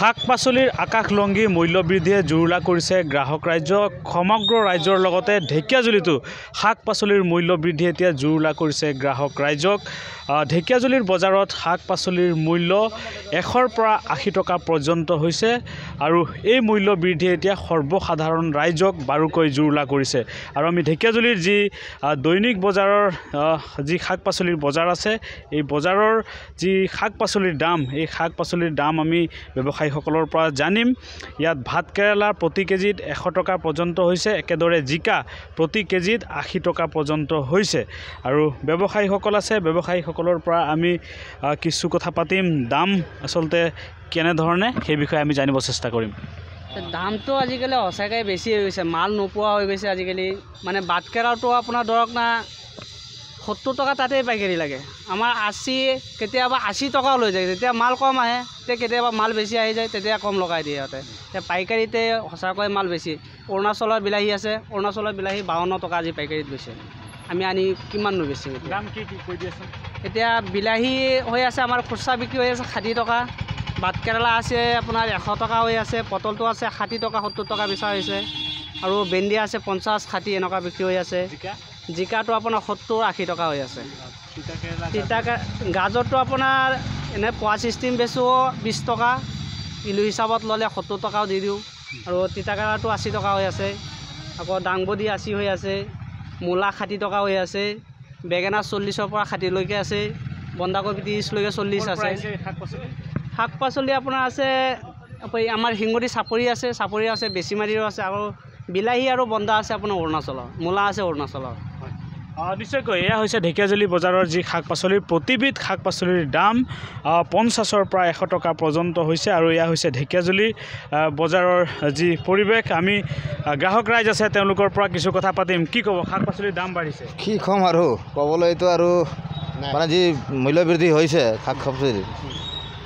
শাক পাচলিৰ আকাশলংঘী মূল্যবৃদ্ধিয়ে জুৰুলা কৰিছে গ্ৰাহক ৰাজ্য সমগ্ৰ ৰাজ্যৰ লগতে ঢেকীয়াজুলিতো শাক পাচলিৰ মূল্যবৃদ্ধিয়ে এতিয়া জুৰুলা কৰিছে গ্ৰাহক ৰাজ্যক ঢেকীয়াজুলিৰ বজাৰত শাক পাচলিৰ মূল্য এশৰ পৰা আশী টকা পৰ্যন্ত হৈছে আৰু এই মূল্যবৃদ্ধিয়ে এতিয়া সৰ্বসাধাৰণ ৰাইজক বাৰুকৈ জুৰুলা কৰিছে আৰু আমি ঢেকীয়াজুলিৰ যি দৈনিক বজাৰৰ যি শাক পাচলিৰ বজাৰ আছে এই বজাৰৰ যি শাক পাচলিৰ দাম এই শাক পাচলিৰ দাম আমি ব্যৱসায় ব্যৱসায়ীসকলৰ পৰা জানিম ইয়াত ভাতকেৰেলা প্ৰতি কেজিত এশ টকা পৰ্যন্ত হৈছে একেদৰে জিকা প্ৰতি কেজিত আশী টকা পৰ্যন্ত হৈছে আৰু ব্যৱসায়ীসকল আছে ব্যৱসায়ীসকলৰ পৰা আমি কিছু কথা পাতিম দাম আচলতে কেনেধৰণে সেই বিষয়ে আমি জানিব চেষ্টা কৰিম দামটো আজিকালি সঁচাকৈ বেছি হৈ গৈছে মাল নোপোৱা হৈ গৈছে আজিকালি মানে ভাতকেৰাটো আপোনাৰ ধৰক না সত্তৰ টকা তাতেই পাইকাৰী লাগে আমাৰ আশী কেতিয়াবা আশী টকাও লৈ যায় যেতিয়া মাল কম আহে তেতিয়া কেতিয়াবা মাল বেছি আহি যায় তেতিয়া কম লগাই দিয়ে ইহতে এতিয়া পাইকাৰীতে সঁচাকৈ মাল বেছি অৰুণাচলৰ বিলাহী আছে অৰুণাচলৰ বিলাহী বাৱন্ন টকা আজি পাইকাৰীত গৈছে আমি আনি কিমাননো বেছি দাম কি কি কৈ দিয়েছে এতিয়া বিলাহী হৈ আছে আমাৰ খুচা বিক্ৰী হৈ আছে ষাঠি টকা ভাতকেৰেলা আছে আপোনাৰ এশ টকা হৈ আছে পটলটো আছে ষাঠি টকা সত্তৰ টকা বেচা হৈছে আৰু বেণ্ডি আছে পঞ্চাছ ষাঠি এনেকুৱা বিক্ৰী হৈ আছে জিকাটো আপোনাৰ সত্তৰ আশী টকা হৈ আছে তিতাকেৰেলা গাজৰটো আপোনাৰ এনে পোৱা ছিষ্টেম বেচোঁ বিছ টকা কিলো হিচাপত ল'লে সত্তৰ টকাও দি দিওঁ আৰু তিতাকেৰেলাটো আশী টকা হৈ আছে আকৌ ডাংবডি আশী হৈ আছে মূলা ষাঠি টকা হৈ আছে বেঙেনা চল্লিছৰ পৰা ষাঠিলৈকে আছে বন্ধাকবি ত্ৰিছলৈকে চল্লিছ আছে শাক পাচলি আপোনাৰ আছে আমাৰ শিঙৰি চাপৰি আছে চাপৰি আছে বেছি মাৰিও আছে আৰু বিলাহী আৰু বন্ধা আছে আপোনাৰ অৰুণাচলৰ মূলা আছে অৰুণাচলৰ নিশ্চয়কৈ এয়া হৈছে ঢেকিয়াজুলি বজাৰৰ যি শাক পাচলিৰ প্ৰতিবিধ শাক পাচলিৰ দাম পঞ্চাছৰ পৰা এশ টকা পৰ্যন্ত হৈছে আৰু এয়া হৈছে ঢেকিয়াজুলি বজাৰৰ যি পৰিৱেশ আমি গ্ৰাহক ৰাইজ আছে তেওঁলোকৰ পৰা কিছু কথা পাতিম কি ক'ব শাক পাচলিৰ দাম বাঢ়িছে কি ক'ম আৰু ক'বলৈতো আৰু মানে যি মূল্য বৃদ্ধি হৈছে শাক পাচলিৰ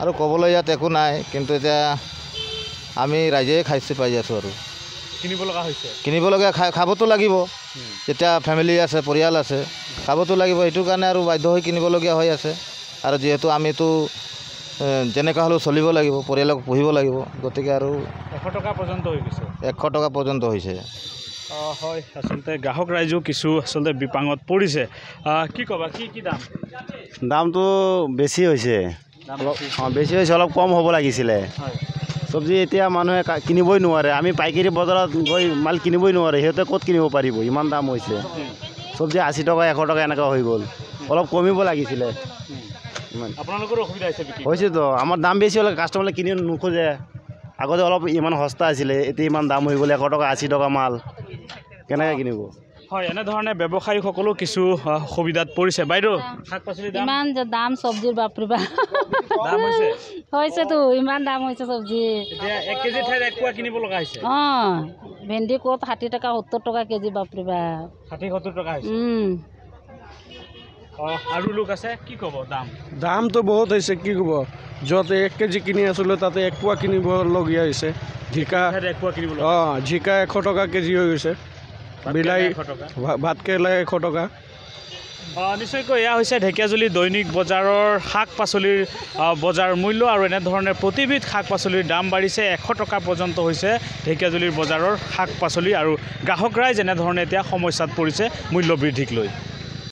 আৰু ক'বলৈ ইয়াত একো নাই কিন্তু এতিয়া আমি ৰাইজেই খাইছোঁ পাই আছোঁ আৰু কিনিব লগা হৈছে কিনিবলগীয়া খাই খাবতো লাগিব যেতিয়া ফেমিলি আছে পৰিয়াল আছে খাবতো লাগিব সেইটো কাৰণে আৰু বাধ্য হৈ কিনিবলগীয়া হৈ আছে আৰু যিহেতু আমিতো যেনেকুৱা হ'লেও চলিব লাগিব পৰিয়ালক পুহিব লাগিব গতিকে আৰু এশ টকা পৰ্যন্ত হৈ গৈছে এশ টকা পৰ্যন্ত হৈছে হয় আচলতে গ্ৰাহক ৰাইজেও কিছু আচলতে বিপাঙত পৰিছে কি ক'বা কি কি দাম দামটো বেছি হৈছে অঁ বেছি হৈছে অলপ কম হ'ব লাগিছিলে হয় চব্জি এতিয়া মানুহে কিনিবই নোৱাৰে আমি পাইকাৰী বজাৰত গৈ মাল কিনিবই নোৱাৰে সিহঁতে ক'ত কিনিব পাৰিব ইমান দাম হৈছে চব্জি আশী টকা এশ টকা এনেকুৱা হৈ গ'ল অলপ কমিব লাগিছিলে হৈছেতো আমাৰ দাম বেছি হ'লে কাষ্টমাৰে কিনি নোখোজে আগতে অলপ ইমান সস্তা আছিলে এতিয়া ইমান দাম হৈ গ'ল এশ টকা আশী টকা মাল কেনেকৈ কিনিব হয় এনেধৰণে ব্যৱসায়ীসকলেও কিছু সুবিধাত পৰিছে বাইদেউ শাক পাচলি ইমান দাম চব্জিৰ বাপৰিবা হৈছেতো ইমান দাম হৈছে চব্জি এক কেজি ঠাইত এক পোৱা কিনিব লগা হৈছে অঁ ভেন্দি ক'ত ষাঠি টকা সত্তৰ টকা কেজি বাপৰিবা ষাঠি সত্তৰ টকা আৰু লোক আছে কি ক'ব দাম দামটো বহুত হৈছে কি ক'ব য'ত এক কেজি কিনি আছিলোঁ তাতে এক পোৱা কিনিবলগীয়া হৈছে জিকা অঁ জিকা এশ টকা কেজি হৈ গৈছে বিলাই ভাতকেৰেলা এশ টকা নিশ্চয়কৈ এয়া হৈছে ঢেকীয়াজুলি দৈনিক বজাৰৰ শাক পাচলিৰ বজাৰ মূল্য আৰু এনেধৰণে প্ৰতিবিধ শাক পাচলিৰ দাম বাঢ়িছে এশ টকা পৰ্যন্ত হৈছে ঢেকীয়াজুলিৰ বজাৰৰ শাক পাচলি আৰু গ্ৰাহক ৰাইজ এনেধৰণে এতিয়া সমস্যাত পৰিছে মূল্য বৃদ্ধিক লৈ